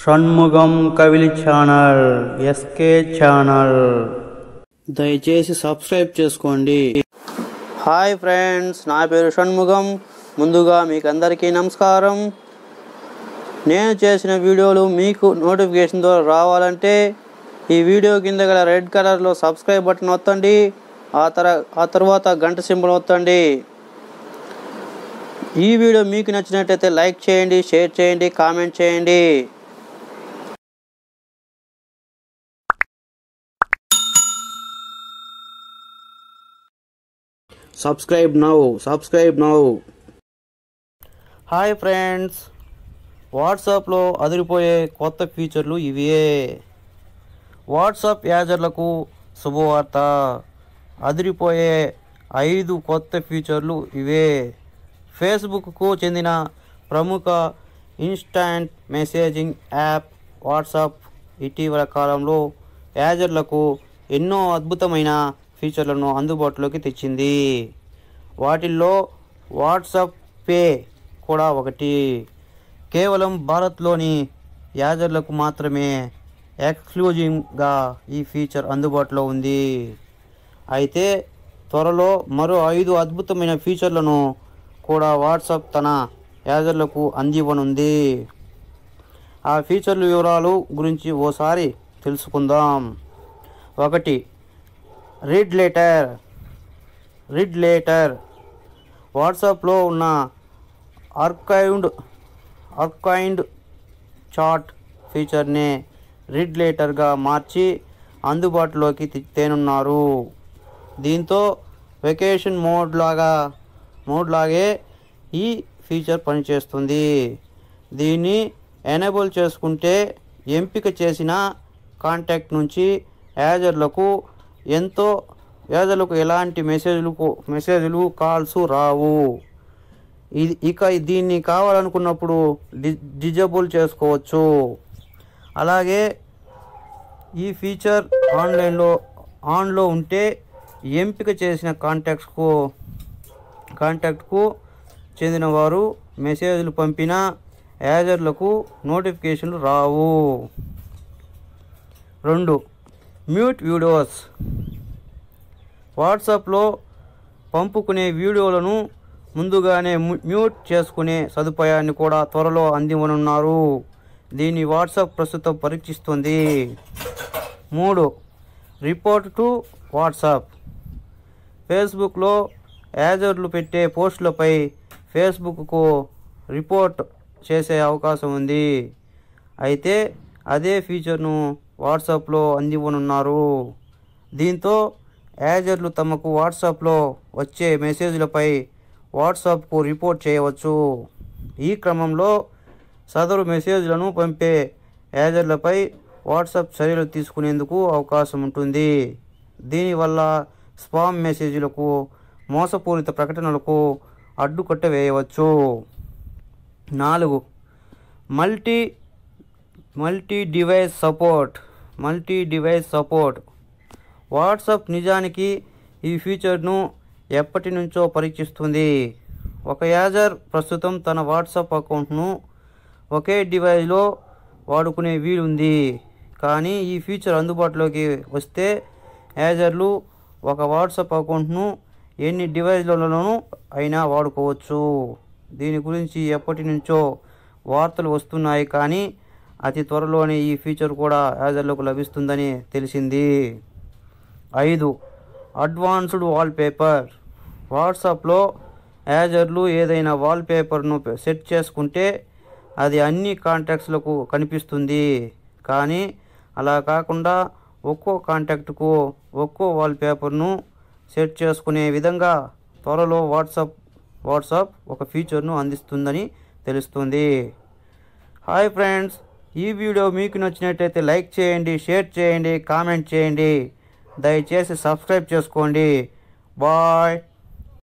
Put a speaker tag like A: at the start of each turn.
A: Shanmugam Kavili channel SK channel దయచేసి subscribe చేసుకోండి hi friends నా పేరు షణ్ముగం ముందుగా మీకు అందరికీ నమస్కారం నేను చేసిన వీడియోలు మీకు నోటిఫికేషన్ ద్వారా రావాలంటే ఈ వీడియో కింద గల రెడ్ కలర్లో సబ్స్క్రైబ్ బటన్ వస్తండి ఆ తర ఆ తర్వాత గంట సింబల్ వస్తండి ఈ వీడియో మీకు నచ్చినట్టయితే లైక్ చేయండి షేర్ చేయండి కామెంట్ చేయండి subscribe now subscribe now hi friends వాట్సాప్లో అదిరిపోయే కొత్త ఫీచర్లు ఇవే వాట్సాప్ యాజర్లకు శుభవార్త అదిరిపోయే ఐదు కొత్త ఫీచర్లు ఇవే ఫేస్బుక్కు చెందిన ప్రముఖ ఇన్స్టాంట్ మెసేజింగ్ యాప్ వాట్సాప్ ఇటీవల కాలంలో యాజర్లకు ఎన్నో అద్భుతమైన ఫీచర్లను అందుబాటులోకి తెచ్చింది వాటిల్లో వాట్సాప్ పే కూడా ఒకటి కేవలం భారత్లోని యాజర్లకు మాత్రమే ఎక్స్క్లూజివ్గా ఈ ఫీచర్ అందుబాటులో ఉంది అయితే త్వరలో మరో ఐదు అద్భుతమైన ఫీచర్లను కూడా వాట్సాప్ తన యాజర్లకు అందివ్వనుంది ఆ ఫీచర్ల వివరాలు గురించి ఓసారి తెలుసుకుందాం ఒకటి రీడ్ లెటర్ రీడ్ లెటర్ వాట్సాప్లో ఉన్న ఆర్కైవ్డ్ ఆర్కైండ్ చాట్ ఫీచర్ని రీడ్ లెటర్గా మార్చి అందుబాటులోకి తేనున్నారు దీంతో వెకేషన్ మోడ్ లాగా మోడ్ లాగే ఈ ఫీచర్ పనిచేస్తుంది దీన్ని ఎనేబుల్ చేసుకుంటే ఎంపిక చేసిన కాంటాక్ట్ నుంచి యాజర్లకు ఎంతో పేదలకు ఎలాంటి మెసేజ్లు మెసేజ్లు కాల్స్ రావు ఇది ఇక దీన్ని కావాలనుకున్నప్పుడు డి డిజబుల్ చేసుకోవచ్చు అలాగే ఈ ఫీచర్ ఆన్లైన్లో ఆన్లో ఉంటే ఎంపిక చేసిన కాంటాక్ట్స్కు కాంటాక్ట్కు చెందిన వారు మెసేజ్లు పంపిన యాజర్లకు నోటిఫికేషన్లు రావు రెండు మ్యూట్ వీడియోస్ వాట్సాప్లో పంపుకునే వీడియోలను ముందుగానే మ్యూట్ చేసుకునే సదుపాయాన్ని కూడా త్వరలో అందివనున్నారు దీన్ని వాట్సాప్ ప్రస్తుతం పరీక్షిస్తుంది మూడు రిపోర్ట్ టు వాట్సాప్ ఫేస్బుక్లో యాజర్లు పెట్టే పోస్టులపై ఫేస్బుక్కు రిపోర్ట్ చేసే అవకాశం ఉంది అయితే అదే ఫీచర్ను వాట్సాప్లో అందివనున్నారు దీంతో యాజర్లు తమకు వాట్సాప్లో వచ్చే మెసేజ్లపై వాట్సాప్కు రిపోర్ట్ చేయవచ్చు ఈ క్రమంలో సదరు మెసేజ్లను పంపే యాజర్లపై వాట్సాప్ చర్యలు తీసుకునేందుకు అవకాశం ఉంటుంది దీనివల్ల స్పామ్ మెసేజ్లకు మోసపూరిత ప్రకటనలకు అడ్డుకట్ట వేయవచ్చు నాలుగు multi multi device support multi device support WhatsApp నిజానికి ఈ ఫీచర్ను ఎప్పటి నుంచో పరీక్షిస్తుంది ఒక యాజర్ ప్రస్తుతం తన వాట్సాప్ అకౌంట్ను ఒకే డివైస్లో వాడుకునే వీలుంది కానీ ఈ ఫీచర్ అందుబాటులోకి వస్తే యాజర్లు ఒక వాట్సాప్ అకౌంట్ను ఎన్ని డివైస్లలోనూ అయినా వాడుకోవచ్చు దీని గురించి ఎప్పటి నుంచో వార్తలు వస్తున్నాయి కానీ అతి త్వరలోనే ఈ ఫీచర్ కూడా యాజర్లకు లభిస్తుందని తెలిసింది ఐదు అడ్వాన్స్డ్ వాల్పేపర్ వాట్సాప్లో యాజర్లు ఏదైనా వాల్పేపర్ను సెట్ చేసుకుంటే అది అన్ని కాంటాక్ట్స్లకు కనిపిస్తుంది కానీ అలా కాకుండా ఒక్కో కాంటాక్ట్కు ఒక్కో వాల్పేపర్ను సెట్ చేసుకునే విధంగా త్వరలో వాట్సాప్ వాట్సాప్ ఒక ఫీచర్ను అందిస్తుందని తెలుస్తుంది హాయ్ ఫ్రెండ్స్ ఈ వీడియో మీకు నచ్చినట్టయితే లైక్ చేయండి షేర్ చేయండి కామెంట్ చేయండి దయచేసి సబ్స్క్రైబ్ చేసుకోండి బాయ్